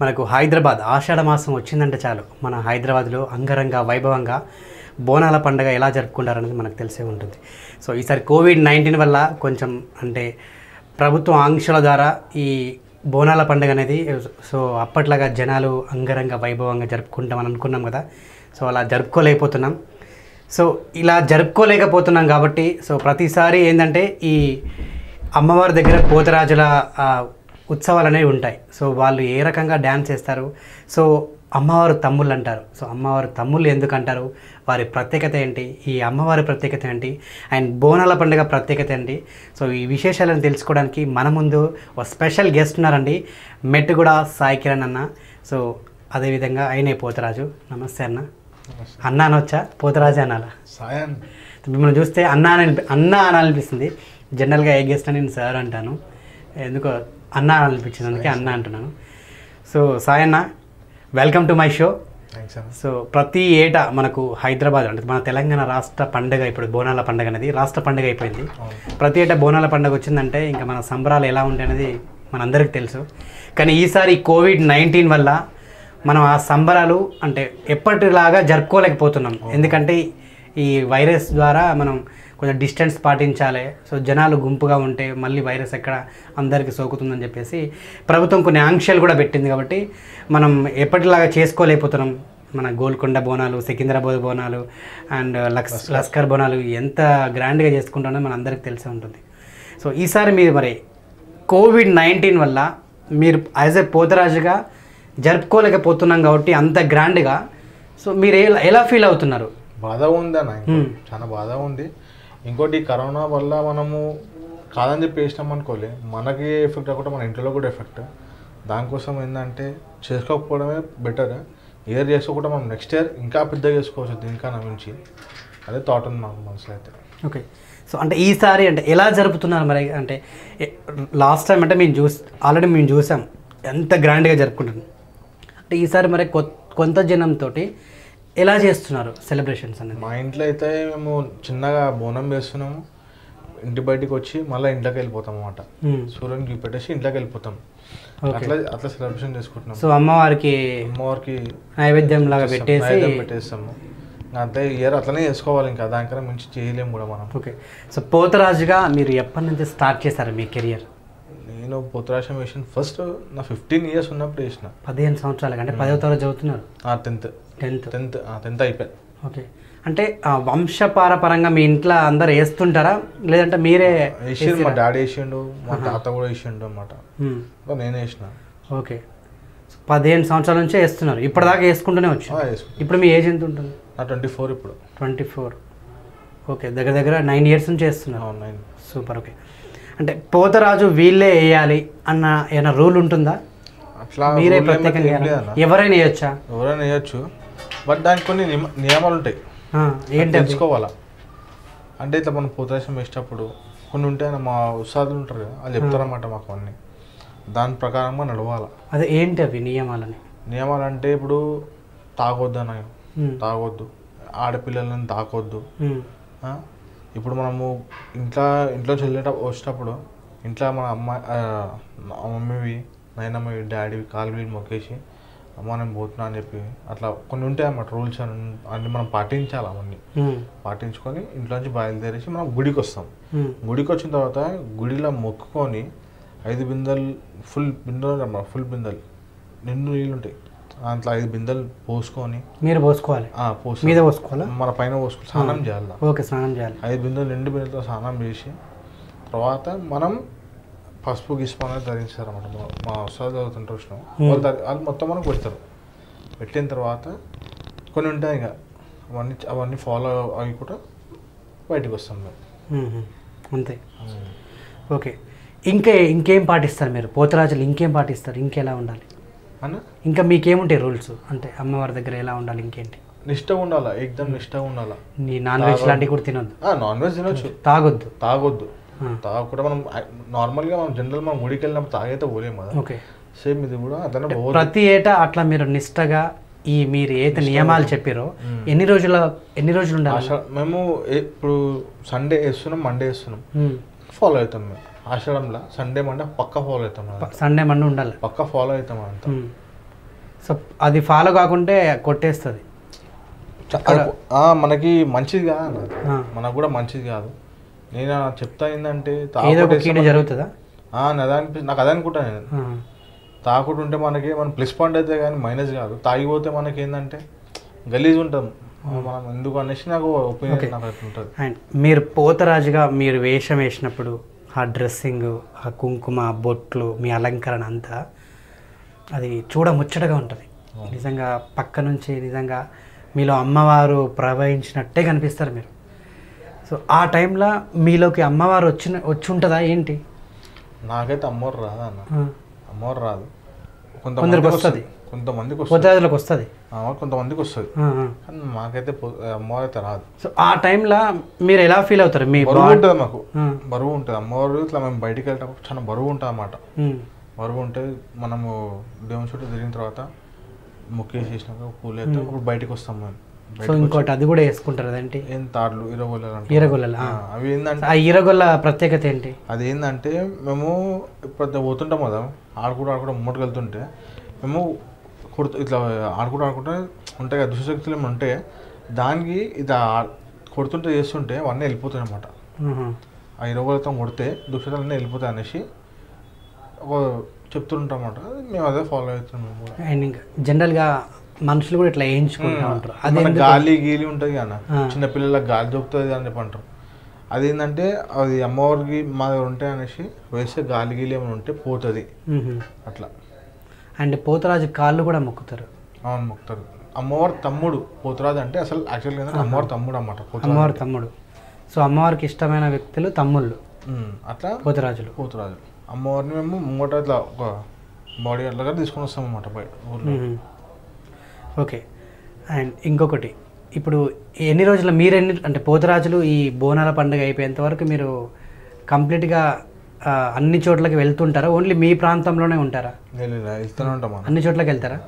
మనకు హైదరాబాద్ ఆషాఢ మాసం వచ్చిందంటే చాలు మన హైదరాబాద్లో అంగరంగ వైభవంగా బోనాల పండుగ ఎలా జరుపుకుంటారనేది మనకు తెలిసే ఉంటుంది సో ఈసారి కోవిడ్ నైన్టీన్ వల్ల కొంచెం అంటే ప్రభుత్వం ఆంక్షల ద్వారా ఈ బోనాల పండుగ అనేది సో అప్పట్లాగా జనాలు అంగరంగ వైభవంగా జరుపుకుంటామని అనుకున్నాం కదా సో అలా జరుపుకోలేకపోతున్నాం సో ఇలా జరుపుకోలేకపోతున్నాం కాబట్టి సో ప్రతిసారి ఏంటంటే ఈ అమ్మవారి దగ్గర పోతరాజుల ఉత్సవాలు అనేవి ఉంటాయి సో వాళ్ళు ఏ రకంగా డ్యాన్స్ చేస్తారు సో అమ్మవారు తమ్ముళ్ళు అంటారు సో అమ్మవారు తమ్ముళ్ళు ఎందుకు అంటారు వారి ప్రత్యేకత ఏంటి ఈ అమ్మవారి ప్రత్యేకత ఏంటి అండ్ బోనాల పండుగ ప్రత్యేకత ఏంటి సో ఈ విశేషాలను తెలుసుకోవడానికి మన ముందు ఒక స్పెషల్ గెస్ట్ ఉన్నారండి మెట్టుగూడ సాయి కిరణ్ అన్న సో అదేవిధంగా ఆయనే పోతరాజు నమస్తే అన్న అన్న అనొచ్చా పోతరాజు అనాలా మిమ్మల్ని చూస్తే అన్న అని అన్న అని అనిపిస్తుంది జనరల్గా ఏ గెస్ట్ అని నేను సార్ అంటాను ఎందుకో అన్న అనిపించింది అందుకే అన్న అంటున్నాను so Sayanna welcome to my show so ప్రతి ఏటా మనకు హైదరాబాద్ అంటే మన తెలంగాణ రాష్ట్ర పండుగ ఇప్పుడు బోనాల పండుగ అనేది రాష్ట్ర పండుగ అయిపోయింది ప్రతి ఏటా బోనాల పండుగ వచ్చిందంటే ఇంకా మన సంబరాలు ఎలా ఉంటాయి అనేది మనందరికి తెలుసు కానీ ఈసారి కోవిడ్ నైన్టీన్ వల్ల మనం ఆ సంబరాలు అంటే ఎప్పటిలాగా జరుపుకోలేకపోతున్నాం ఎందుకంటే ఈ వైరస్ ద్వారా మనం కొంచెం డిస్టెన్స్ పాటించాలి సో జనాలు గుంపుగా ఉంటే మళ్ళీ వైరస్ ఎక్కడ అందరికీ సోకుతుందని చెప్పేసి ప్రభుత్వం కొన్ని ఆంక్షలు కూడా పెట్టింది కాబట్టి మనం ఎప్పటిలాగా చేసుకోలేకపోతున్నాం మన గోల్కొండ బోనాలు సికింద్రాబాద్ బోనాలు అండ్ లక్స్ లస్కర్ బోనాలు ఎంత గ్రాండ్గా చేసుకుంటామో మన అందరికీ తెలిసే ఉంటుంది సో ఈసారి మీరు మరి కోవిడ్ నైన్టీన్ వల్ల మీరు యాజ్ ఎ పోతరాజుగా జరుపుకోలేకపోతున్నాం కాబట్టి అంత గ్రాండ్గా సో మీరు ఎలా ఎలా ఫీల్ అవుతున్నారు బాధ ఉందన్న hmm. చాలా బాధ ఉంది ఇంకోటి కరోనా వల్ల మనము కాదని చెప్పి వేసినాం అనుకోలే మనకి ఎఫెక్ట్ అవ్వకుండా మన ఇంట్లో కూడా ఎఫెక్ట్ దానికోసం ఏంటంటే చేసుకోకపోవడమే బెటర్ ఇయర్ చేసుకోకుండా మనం నెక్స్ట్ ఇయర్ ఇంకా పెద్దగా చేసుకోవచ్చు ఇంకా నమ్మించి అదే థాట్ ఉంది మాకు మనసులో అయితే ఓకే సో అంటే ఈసారి అంటే ఎలా జరుపుతున్నారు మరి అంటే లాస్ట్ టైం అంటే మేము చూసి ఆల్రెడీ మేము చూసాం ఎంత గ్రాండ్గా జరుపుకుంటున్నాం అంటే ఈసారి మరి కొంత జనంతో ఎలా చేస్తున్నారు సెలబ్రేషన్స్ అనేది మా ఇంట్లో అయితే మేము చిన్నగా బోనం వేస్తున్నాము ఇంటి బయటికి వచ్చి మళ్ళీ ఇంట్లోకి వెళ్ళిపోతాం అనమాట సూర్యుని పెట్టేసి ఇంట్లోకి వెళ్ళిపోతాం అట్లా అట్లా సెలబ్రేషన్ చేసుకుంటున్నాం సో అమ్మవారికి అమ్మవారికి నైవేద్యం లాగా పెట్టేసి పెట్టేస్తాము అంతే ఇయర్ అట్లనే చేసుకోవాలి ఇంకా దానికన్నా మంచి చేయలేము కూడా మనం ఓకే సో పోతరాజుగా మీరు ఎప్పటి నుంచి స్టార్ట్ చేశారు మీ కెరియర్ నేను పోతరాశ మిషన్ ఫస్ట్ నా ఫిఫ్టీన్ ఇయర్స్ ఉన్నప్పుడు వేసిన పదిహేను సంవత్సరాలు అంటే పదవ తరగతి చదువుతున్నారు టెన్త్ టెన్త్ టెన్త్ టెన్త్ అయిపోయింది ఓకే అంటే వంశపారపరంగా మీ ఇంట్లో అందరు వేస్తుంటారా లేదంటే మీరే వేసిండు మా డాడీ వేసిండు మా తాత కూడా వేసిండు అనమాట నేను వేసిన ఓకే పదిహేను సంవత్సరాల నుంచే వేస్తున్నారు ఇప్పటిదాకా వేసుకుంటూనే వచ్చి ఇప్పుడు మీ ఏజ్ ఎంత ఉంటుంది ట్వంటీ ఫోర్ ఇప్పుడు ట్వంటీ ఫోర్ ఓకే దగ్గర దగ్గర నైన్ ఇయర్స్ నుంచి వేస్తున్నారు సూపర్ ఓకే అంటే పోతరాజు వీళ్ళే వేయాలి అన్న ఏమైనా రూల్ ఉంటుందా అట్లా మీరే ప్రత్యేకంగా ఎవరైనా వేయచ్చా ఎవరైనా వేయచ్చు బట్ దానికి కొన్ని నియమాలు ఉంటాయి ఏంటి తెలుసుకోవాలా అంటే ఇట్లా మనం పోతరాశం వేసేటప్పుడు కొన్ని ఉంటాయని మా ఉత్సాదులు ఉంటారు కదా అది చెప్తారన్నమాట మాకు కొన్ని దాని ప్రకారంగా నడవాలా అదే ఏంటి అవి నియమాలని నియమాలు అంటే ఇప్పుడు తాగొద్దు అన్న తాగొద్దు ఆడపిల్లలను తాకొద్దు ఇప్పుడు మనము ఇంట్లో ఇంట్లోంచి వెళ్ళేటప్పుడు వచ్చేటప్పుడు ఇంట్లో మన అమ్మ మమ్మీవి నాయనమ్మవి డాడీవి కాలు వీళ్ళు మొక్కేసి అమ్మ నేను పోతున్నా అని చెప్పి అట్లా కొన్ని ఉంటాయి అన్నమాట రూల్స్ అని అన్ని మనం పాటించాలి అవన్నీ పాటించుకొని ఇంట్లోంచి బయలుదేరేసి మనం గుడికి వస్తాం గుడికి వచ్చిన తర్వాత గుడిలో మొక్కుకొని ఐదు బిందెలు ఫుల్ బిందెలు ఫుల్ బిందెలు నిండు నీళ్ళు ఉంటాయి దాంట్లో ఐదు బిందెలు పోసుకొని మీరు పోసుకోవాలి పోసి మీద పోసుకోవాలి మన పైన పోసుకోవాలి స్నానం చేయాలి ఓకే స్నానం చేయాలి ఐదు బిందెలు రెండు బిందెలతో స్నానం చేసి తర్వాత మనం పసుపు గిసుపు అనేది ధరించారు అనమాట మా ఉత్సాహాలు చదువుతుంటారు విష్ణు వాళ్ళు మొత్తం మనం పెడతారు పెట్టిన తర్వాత కొన్ని ఉంటాయి ఇక అవన్నీ అవన్నీ ఫాలో అవి కూడా బయటకు వస్తాం మేము అంతే ఓకే ఇంకా ఇంకేం పాటిస్తారు మీరు పోతరాజులు ఇంకేం పాటిస్తారు ఇంకెలా ఉండాలి ఇంకా మీకేముంటాయి రూల్స్ అంటే అమ్మవారి దగ్గర ఎలా ఉండాలి ఇంకేంటి నిష్ట ఉండాలా ఎగ్జామ్ నిష్ట ఉండాలా నీ నాన్ వెజ్ లాంటివి కూడా తినొద్దు నాన్ వెజ్ తినొచ్చు తాగొద్దు తాగొద్దు తాగకుండా మనం నార్మల్గా మనం జనరల్ మనం గుడికి వెళ్ళినప్పుడు తాగైతే పోలేము ఓకే సేమ్ ఇది కూడా అదన ప్రతి ఏటా అట్లా మీరు నిష్టగా ఈ మీరు ఏదైతే నియమాలు చెప్పారో ఎన్ని రోజుల ఎన్ని రోజులు ఉండాలి మేము ఇప్పుడు సండే వేస్తున్నాం మండే వేస్తున్నాం ఫాలో అవుతాం మేము ఆషాఢంలో సండే మండే పక్క ఫాలో అవుతాం సండే మండే ఉండాలి పక్క ఫాలో అవుతాం అంత సో అది ఫాలో కాకుంటే కొట్టేస్తుంది మనకి మంచిది కాదు మనకు కూడా మంచిది కాదు నేను చెప్తా ఏంటంటే జరుగుతుందా అనిపి నాకు అదే అనుకుంటాను నేను తాకుడు ఉంటే మనకి మనం ప్లస్ పాయింట్ అయితే కానీ మైనస్ కాదు తాగిపోతే మనకి ఏంటంటే గలీజ్ ఉంటాం మనం ఎందుకు అనేసి నాకు ఒపీనియన్ నాకు ఉంటుంది అండ్ మీరు పోతరాజుగా మీరు వేషం వేసినప్పుడు ఆ డ్రెస్సింగ్ ఆ కుంకుమ బొట్లు మీ అలంకరణ అంతా అది చూడముచ్చటగా ఉంటుంది నిజంగా పక్క నుంచి నిజంగా మీలో అమ్మవారు ప్రవహించినట్టే కనిపిస్తారు మీరు సో ఆ టైంలో మీలోకి అమ్మవారు వచ్చిన వచ్చి ఉంటుందా ఏంటి నాకైతే అమ్మవారు రాదు అన్న అమ్మవారు రాదు కొందరికి వస్తుంది కొంతమందికి పూజాదులకు వస్తుంది కొంతమందికి వస్తుంది మాకైతే అమ్మవారు రాదు సో ఆ టైంలో మీరు ఎలా ఫీల్ అవుతారు మీ బరువు ఉంటుంది మాకు బరువు ఉంటుంది అమ్మవారు ఇట్లా మేము బయటికి వెళ్ళేటప్పుడు చాలా బరువు ఉంటుంది అన్నమాట బరువు ఉంటే మనము దేవుని చుట్టూ తిరిగిన తర్వాత ముక్కేసేసినాక పూలు అయితే అప్పుడు బయటకు వస్తాం మేము సో ఇంకోటి అది కూడా వేసుకుంటారు అదేంటి ఏం అవి ఏంటంటే ఆ ఇరగొల్ల ప్రత్యేకత ఏంటి అది ఏంటంటే మేము ఇప్పుడు పోతుంటాం కదా ఆడుకుంటూ ఆడుకుంటూ ముమ్మటికి వెళ్తుంటే మేము కుర్త ఇట్లా ఆడుకుంటూ ఆడుకుంటూ ఉంటాయి కదా దుష్టశక్తులు ఏమైనా ఉంటే దానికి ఇది కొడుతుంటే చేస్తుంటే అవన్నీ వెళ్ళిపోతాయి అనమాట ఆ ఇరవలతో కొడితే దుష్టతలు అన్నీ వెళ్ళిపోతాయి అనేసి ఒక చెప్తుంటాం అనమాట మేము అదే ఫాలో అవుతున్నాం అండ్ ఇంకా జనరల్గా మనుషులు కూడా ఇట్లా వేయించుకుంటా ఉంటారు అది గాలి గీలి ఉంటుంది కదా చిన్న పిల్లలకు గాలి దొక్కుతుంది అని చెప్పి అంటారు అదేంటంటే అది అమ్మవారికి మా దగ్గర ఉంటాయి అనేసి వేసే గాలి గీలి ఏమైనా ఉంటే పోతుంది అట్లా అండ్ పోతరాజు కాళ్ళు కూడా మొక్కుతారు అవును మొక్కుతారు అమ్మవారి తమ్ముడు పోతరాజు అంటే అసలు యాక్చువల్గా అమ్మవారి తమ్ముడు అన్నమాట అమ్మవారి తమ్ముడు సో అమ్మవారికి ఇష్టమైన వ్యక్తులు తమ్ముళ్ళు అట్లా పోతరాజులు పోతరాజులు అమ్మవారిని మేము ముంగట ఇట్లా ఒక బాడీ అట్లా తీసుకొని వస్తాం అన్నమాట బయట ఊర్లో ఓకే అండ్ ఇంకొకటి ఇప్పుడు ఎన్ని రోజుల మీరెన్ని అంటే పోతరాజులు ఈ బోనాల పండుగ అయిపోయేంత వరకు మీరు కంప్లీట్గా అన్ని చోట్లకి వెళ్తుంటారా ఓన్లీ మీ ప్రాంతంలోనే ఉంటారా అన్ని చోట్లకి వెళ్తారా